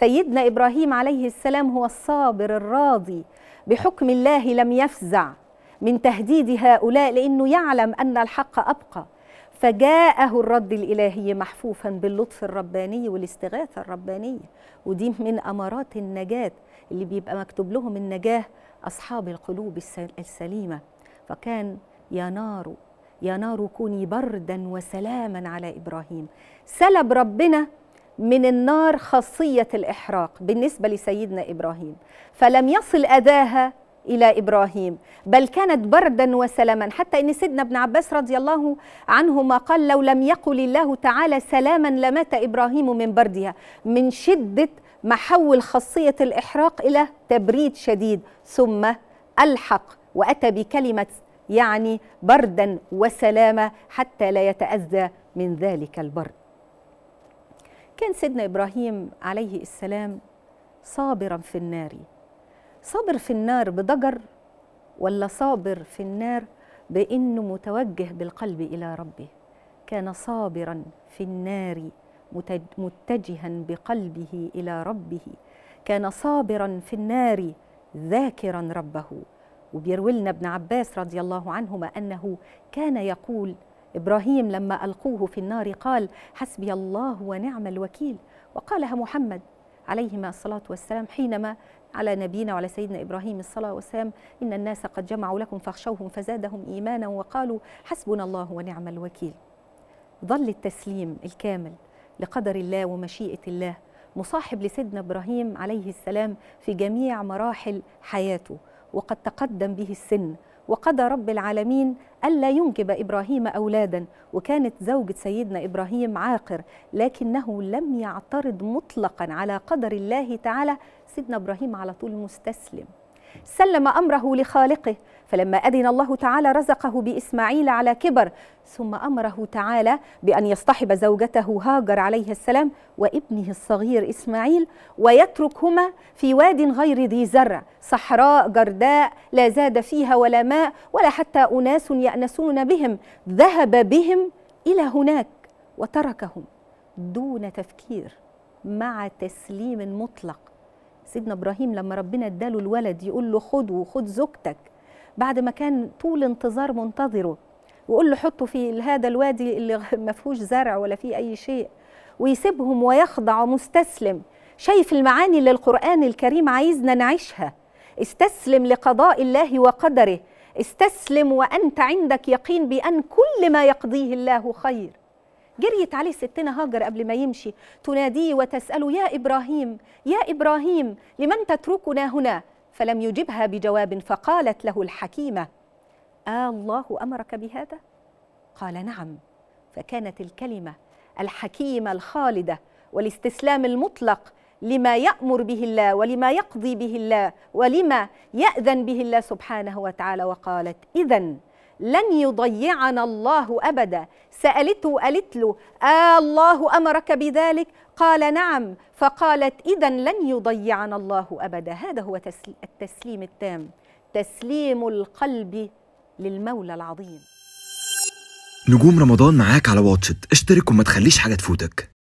سيدنا إبراهيم عليه السلام هو الصابر الراضي بحكم الله لم يفزع من تهديد هؤلاء لأنه يعلم أن الحق أبقى فجاءه الرد الإلهي محفوفا باللطف الرباني والاستغاثة الربانية ودي من أمارات النجاة اللي بيبقى مكتوب لهم النجاة أصحاب القلوب السليمة فكان يا نار يا نار كوني بردا وسلاما على إبراهيم سلب ربنا من النار خاصية الإحراق بالنسبة لسيدنا إبراهيم فلم يصل أداها إلى إبراهيم بل كانت بردا وسلاما حتى إن سيدنا ابن عباس رضي الله عنهما قال لو لم يقل الله تعالى سلاما لمات إبراهيم من بردها من شدة محول خاصية الإحراق إلى تبريد شديد ثم ألحق وأتى بكلمة يعني بردا وسلاما حتى لا يتأذى من ذلك البرد كان سيدنا إبراهيم عليه السلام صابرا في النار صابر في النار بضجر ولا صابر في النار بأنه متوجه بالقلب إلى ربه كان صابرا في النار متجها بقلبه إلى ربه كان صابرا في النار ذاكرا ربه وبيروي لنا ابن عباس رضي الله عنهما أنه كان يقول إبراهيم لما ألقوه في النار قال حسبي الله ونعم الوكيل وقالها محمد عليهما الصلاة والسلام حينما على نبينا وعلى سيدنا إبراهيم الصلاة والسلام إن الناس قد جمعوا لكم فاخشوهم فزادهم إيمانا وقالوا حسبنا الله ونعم الوكيل ظل التسليم الكامل لقدر الله ومشيئة الله مصاحب لسيدنا إبراهيم عليه السلام في جميع مراحل حياته وقد تقدم به السن وقضى رب العالمين ألا ينجب إبراهيم أولادا وكانت زوجة سيدنا إبراهيم عاقر لكنه لم يعترض مطلقا على قدر الله تعالى سيدنا إبراهيم على طول مستسلم سلم أمره لخالقه فلما أذن الله تعالى رزقه بإسماعيل على كبر ثم أمره تعالى بأن يصطحب زوجته هاجر عليه السلام وابنه الصغير إسماعيل ويتركهما في واد غير ذي زرع صحراء جرداء لا زاد فيها ولا ماء ولا حتى أناس يأنسون بهم ذهب بهم إلى هناك وتركهم دون تفكير مع تسليم مطلق سيدنا ابراهيم لما ربنا اداله الولد يقول له خده وخد زوجتك بعد ما كان طول انتظار منتظره ويقول له حطه في هذا الوادي اللي ما فيهوش زرع ولا فيه اي شيء ويسيبهم ويخضع ومستسلم شايف المعاني اللي القران الكريم عايزنا نعيشها استسلم لقضاء الله وقدره استسلم وانت عندك يقين بان كل ما يقضيه الله خير جريت عليه ستنا هاجر قبل ما يمشي تناديه وتسأله يا إبراهيم يا إبراهيم لمن تتركنا هنا فلم يجبها بجواب فقالت له الحكيمة آه الله أمرك بهذا؟ قال نعم فكانت الكلمة الحكيمة الخالدة والاستسلام المطلق لما يأمر به الله ولما يقضي به الله ولما يأذن به الله سبحانه وتعالى وقالت إذن لن يضيعنا الله أبدا سألته قالت له آه الله أمرك بذلك قال نعم فقالت إذا لن يضيعنا الله أبدا هذا هو التسليم التام تسليم القلب للمولى العظيم نجوم رمضان معاك على واتشت اشترك وما تخليش حاجة تفوتك